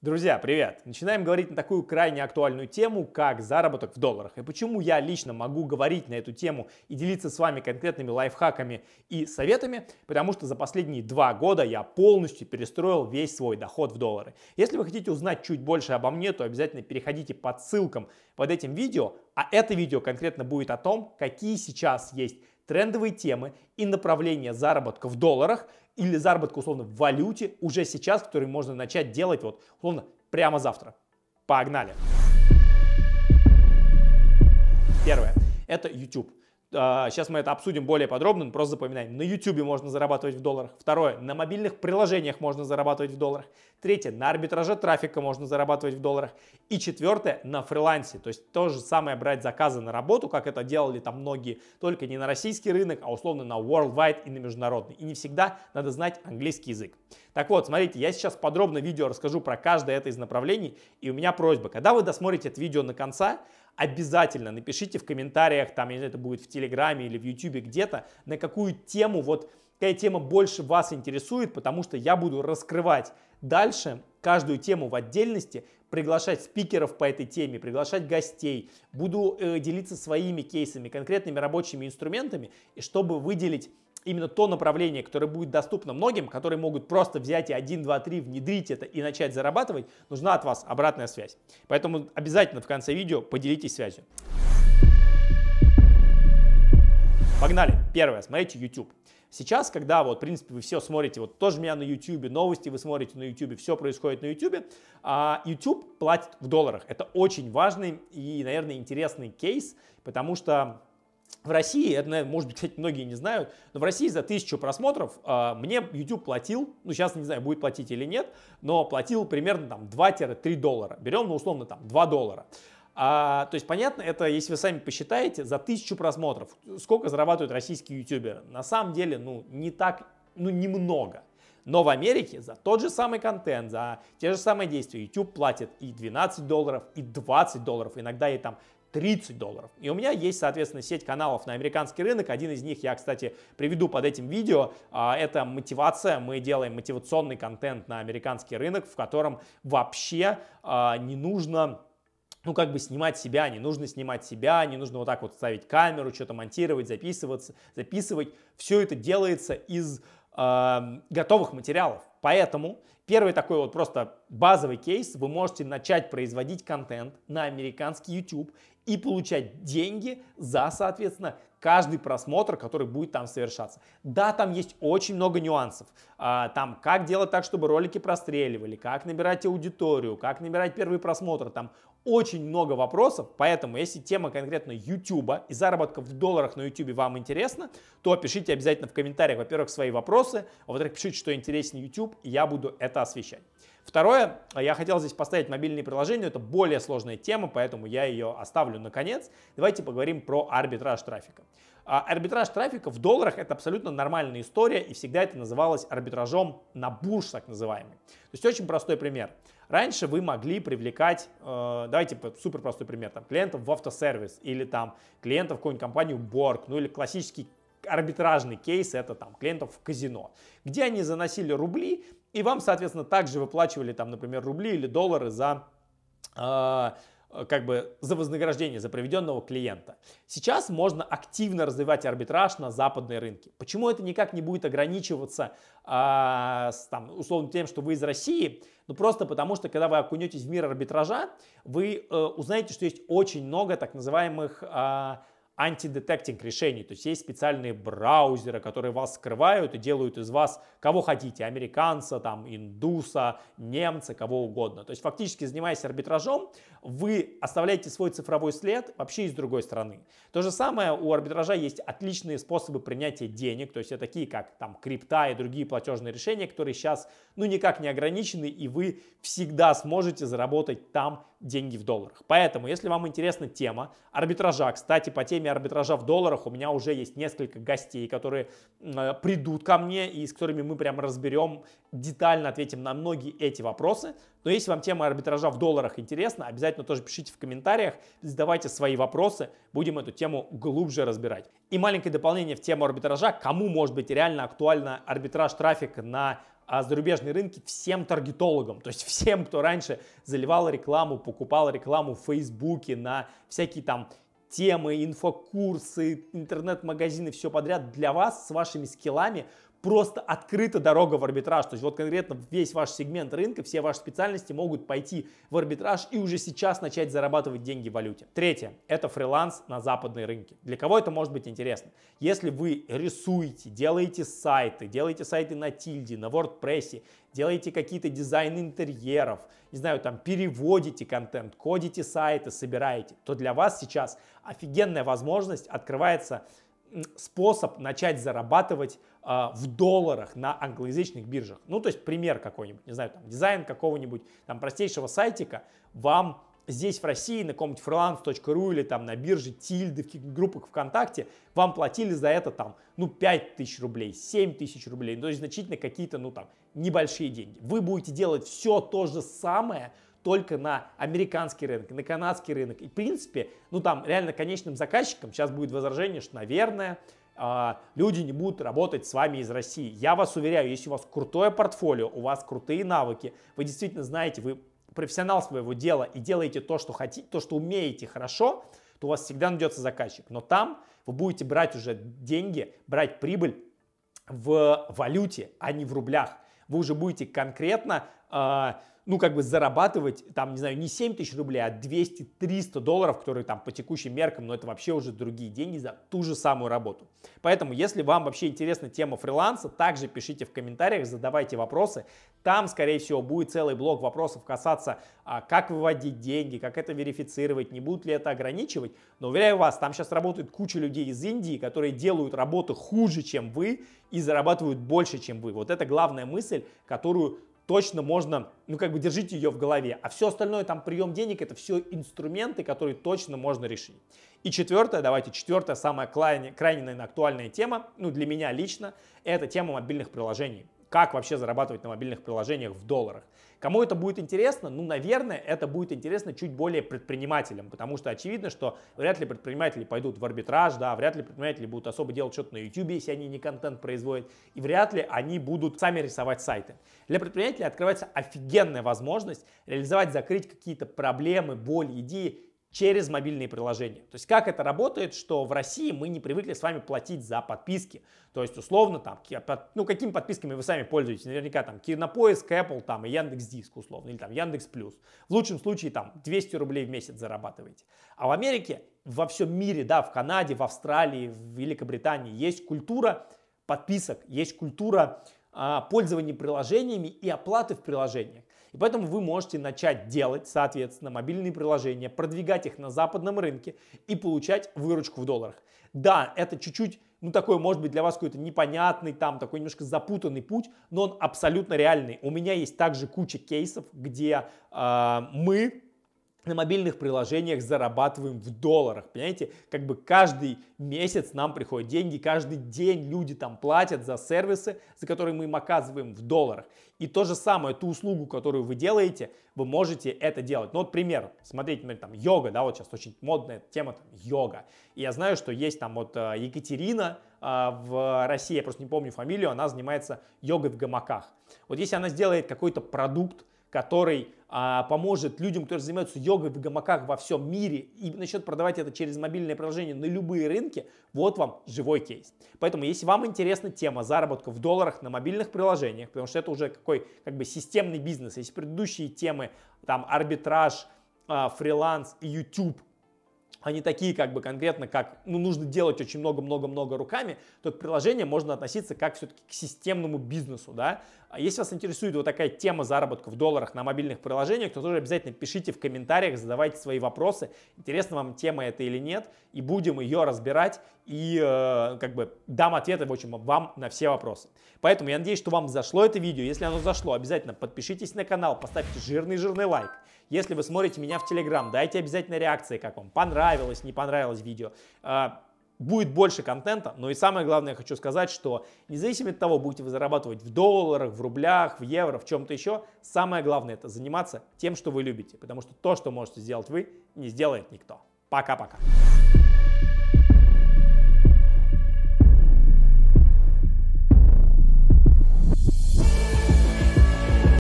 Друзья, привет! Начинаем говорить на такую крайне актуальную тему, как заработок в долларах. И почему я лично могу говорить на эту тему и делиться с вами конкретными лайфхаками и советами? Потому что за последние два года я полностью перестроил весь свой доход в доллары. Если вы хотите узнать чуть больше обо мне, то обязательно переходите по ссылкам под этим видео. А это видео конкретно будет о том, какие сейчас есть трендовые темы и направления заработка в долларах или заработка, условно, в валюте уже сейчас, который можно начать делать, вот, условно, прямо завтра. Погнали! Первое. Это YouTube. Сейчас а, мы это обсудим более подробно, но просто запоминаем. На YouTube можно зарабатывать в долларах. Второе, на мобильных приложениях можно зарабатывать в долларах. Третье, на арбитраже трафика можно зарабатывать в долларах. И четвертое, на фрилансе. То есть то же самое брать заказы на работу, как это делали там многие, только не на российский рынок, а условно на worldwide и на международный. И не всегда надо знать английский язык. Так вот, смотрите, я сейчас подробно видео расскажу про каждое это из направлений. И у меня просьба, когда вы досмотрите это видео на конца, обязательно напишите в комментариях, там, я не знаю, это будет в Телеграме или в Ютубе где-то, на какую тему, вот какая тема больше вас интересует, потому что я буду раскрывать дальше каждую тему в отдельности, приглашать спикеров по этой теме, приглашать гостей, буду э, делиться своими кейсами, конкретными рабочими инструментами, и чтобы выделить именно то направление, которое будет доступно многим, которые могут просто взять и 1, 2, 3, внедрить это и начать зарабатывать, нужна от вас обратная связь. Поэтому обязательно в конце видео поделитесь связью. Погнали. Первое. Смотрите YouTube. Сейчас, когда вот, в принципе, вы все смотрите, вот тоже меня на YouTube, новости вы смотрите на YouTube, все происходит на YouTube, а YouTube платит в долларах. Это очень важный и, наверное, интересный кейс, потому что в России, это, может быть, кстати, многие не знают, но в России за тысячу просмотров э, мне YouTube платил, ну, сейчас не знаю, будет платить или нет, но платил примерно там 2-3 доллара. Берем, ну, условно, там 2 доллара. А, то есть, понятно, это, если вы сами посчитаете, за тысячу просмотров, сколько зарабатывают российские ютуберы. На самом деле, ну, не так, ну, немного. Но в Америке за тот же самый контент, за те же самые действия YouTube платит и 12 долларов, и 20 долларов, иногда и там 30 долларов. И у меня есть, соответственно, сеть каналов на американский рынок. Один из них я, кстати, приведу под этим видео. А, это мотивация. Мы делаем мотивационный контент на американский рынок, в котором вообще а, не нужно ну, как бы снимать себя, не нужно снимать себя, не нужно вот так вот ставить камеру, что-то монтировать, записываться, записывать. Все это делается из э, готовых материалов. Поэтому первый такой вот просто базовый кейс, вы можете начать производить контент на американский YouTube и получать деньги за, соответственно, каждый просмотр, который будет там совершаться. Да, там есть очень много нюансов. А, там, как делать так, чтобы ролики простреливали, как набирать аудиторию, как набирать первый просмотр. Там очень много вопросов, поэтому если тема конкретно YouTube и заработка в долларах на YouTube вам интересна, то пишите обязательно в комментариях, во-первых, свои вопросы, а во-вторых, пишите, что интересен YouTube, и я буду это освещать. Второе, а, я хотел здесь поставить мобильные приложения, это более сложная тема, поэтому я ее оставлю наконец. Давайте поговорим про арбитраж трафика. А арбитраж трафика в долларах это абсолютно нормальная история, и всегда это называлось арбитражом на бурж, так называемый. То есть очень простой пример. Раньше вы могли привлекать, э, давайте супер простой пример, там, клиентов в автосервис или там клиентов в какую-нибудь компанию Борг, ну или классический арбитражный кейс, это там клиентов в казино, где они заносили рубли, и вам, соответственно, также выплачивали там, например, рубли или доллары за э, Э, как бы за вознаграждение за проведенного клиента. Сейчас можно активно развивать арбитраж на западные рынки. Почему это никак не будет ограничиваться а, с, там, условно тем, что вы из России? Ну просто потому, что когда вы окунетесь в мир арбитража, вы а, узнаете, что есть очень много так называемых а, антидетектинг решений. То есть есть специальные браузеры, которые вас скрывают и делают из вас кого хотите, американца, там, индуса, немца, кого угодно. То есть фактически, занимаясь арбитражом, вы оставляете свой цифровой след вообще из другой страны. То же самое у арбитража есть отличные способы принятия денег, то есть это такие, как там крипта и другие платежные решения, которые сейчас ну никак не ограничены, и вы всегда сможете заработать там деньги в долларах. Поэтому, если вам интересна тема арбитража, кстати, по теме арбитража в долларах у меня уже есть несколько гостей, которые э, придут ко мне и с которыми мы прямо разберем, детально ответим на многие эти вопросы. Но если вам тема арбитража в долларах интересна, обязательно тоже пишите в комментариях, задавайте свои вопросы, будем эту тему глубже разбирать. И маленькое дополнение в тему арбитража, кому может быть реально актуально арбитраж трафика на а зарубежные рынки всем таргетологам, то есть всем, кто раньше заливал рекламу, покупал рекламу в Фейсбуке на всякие там темы, инфокурсы, интернет-магазины, все подряд для вас с вашими скиллами – просто открыта дорога в арбитраж. То есть вот конкретно весь ваш сегмент рынка, все ваши специальности могут пойти в арбитраж и уже сейчас начать зарабатывать деньги в валюте. Третье, это фриланс на западные рынки. Для кого это может быть интересно? Если вы рисуете, делаете сайты, делаете сайты на тильде, на WordPress, делаете какие-то дизайны интерьеров, не знаю, там переводите контент, кодите сайты, собираете, то для вас сейчас офигенная возможность открывается способ начать зарабатывать э, в долларах на англоязычных биржах. Ну, то есть пример какой-нибудь, не знаю, там, дизайн какого-нибудь там простейшего сайтика вам здесь в России на каком-нибудь freelance.ru или там на бирже Тильды, в группах ВКонтакте, вам платили за это там, ну, 5 тысяч рублей, 7 тысяч рублей, ну, то есть значительно какие-то, ну, там, небольшие деньги. Вы будете делать все то же самое, только на американский рынок, на канадский рынок. И, в принципе, ну там реально конечным заказчиком сейчас будет возражение, что, наверное, а, люди не будут работать с вами из России. Я вас уверяю, если у вас крутое портфолио, у вас крутые навыки, вы действительно знаете, вы профессионал своего дела и делаете то, что хотите, то, что умеете хорошо, то у вас всегда найдется заказчик. Но там вы будете брать уже деньги, брать прибыль в валюте, а не в рублях. Вы уже будете конкретно а, ну, как бы зарабатывать, там, не знаю, не 7 тысяч рублей, а 200-300 долларов, которые там по текущим меркам, но это вообще уже другие деньги за ту же самую работу. Поэтому, если вам вообще интересна тема фриланса, также пишите в комментариях, задавайте вопросы. Там, скорее всего, будет целый блок вопросов касаться, а, как выводить деньги, как это верифицировать, не будут ли это ограничивать. Но, уверяю вас, там сейчас работает куча людей из Индии, которые делают работу хуже, чем вы, и зарабатывают больше, чем вы. Вот это главная мысль, которую точно можно, ну как бы держите ее в голове. А все остальное, там прием денег, это все инструменты, которые точно можно решить. И четвертое, давайте, четвертая, самая крайне, крайне наверное, актуальная тема, ну для меня лично, это тема мобильных приложений как вообще зарабатывать на мобильных приложениях в долларах. Кому это будет интересно? Ну, наверное, это будет интересно чуть более предпринимателям, потому что очевидно, что вряд ли предприниматели пойдут в арбитраж, да, вряд ли предприниматели будут особо делать что-то на YouTube, если они не контент производят, и вряд ли они будут сами рисовать сайты. Для предпринимателей открывается офигенная возможность реализовать, закрыть какие-то проблемы, боль, идеи через мобильные приложения. То есть как это работает, что в России мы не привыкли с вами платить за подписки. То есть условно там, ну какими подписками вы сами пользуетесь? Наверняка там Кинопоиск, Apple там и Яндекс Диск условно, или там Яндекс Плюс. В лучшем случае там 200 рублей в месяц зарабатываете. А в Америке, во всем мире, да, в Канаде, в Австралии, в Великобритании есть культура подписок, есть культура а, пользования приложениями и оплаты в приложениях поэтому вы можете начать делать, соответственно, мобильные приложения, продвигать их на западном рынке и получать выручку в долларах. Да, это чуть-чуть ну, такой, может быть, для вас какой-то непонятный, там, такой немножко запутанный путь, но он абсолютно реальный. У меня есть также куча кейсов, где э, мы на мобильных приложениях зарабатываем в долларах, понимаете? Как бы каждый месяц нам приходят деньги, каждый день люди там платят за сервисы, за которые мы им оказываем в долларах. И то же самое, ту услугу, которую вы делаете, вы можете это делать. Ну вот пример, смотрите, например, там йога, да, вот сейчас очень модная тема там, йога. И я знаю, что есть там вот э, Екатерина, э, в России, я просто не помню фамилию, она занимается йогой в гамаках. Вот если она сделает какой-то продукт, который а, поможет людям, которые занимаются йогой в гамаках во всем мире и начнет продавать это через мобильное приложение на любые рынки, вот вам живой кейс. Поэтому, если вам интересна тема заработка в долларах на мобильных приложениях, потому что это уже какой как бы системный бизнес, если предыдущие темы, там арбитраж, а, фриланс YouTube, они такие как бы конкретно, как ну, нужно делать очень много-много-много руками, то к приложению можно относиться как все-таки к системному бизнесу, да, а если вас интересует вот такая тема заработка в долларах на мобильных приложениях, то тоже обязательно пишите в комментариях, задавайте свои вопросы, Интересна вам тема это или нет, и будем ее разбирать и э, как бы дам ответы, в общем, вам на все вопросы. Поэтому я надеюсь, что вам зашло это видео. Если оно зашло, обязательно подпишитесь на канал, поставьте жирный-жирный лайк. Если вы смотрите меня в Телеграм, дайте обязательно реакции, как вам понравилось, не понравилось видео. А, будет больше контента, но и самое главное, я хочу сказать, что независимо от того, будете вы зарабатывать в долларах, в рублях, в евро, в чем-то еще, самое главное это заниматься тем, что вы любите, потому что то, что можете сделать вы, не сделает никто. Пока-пока.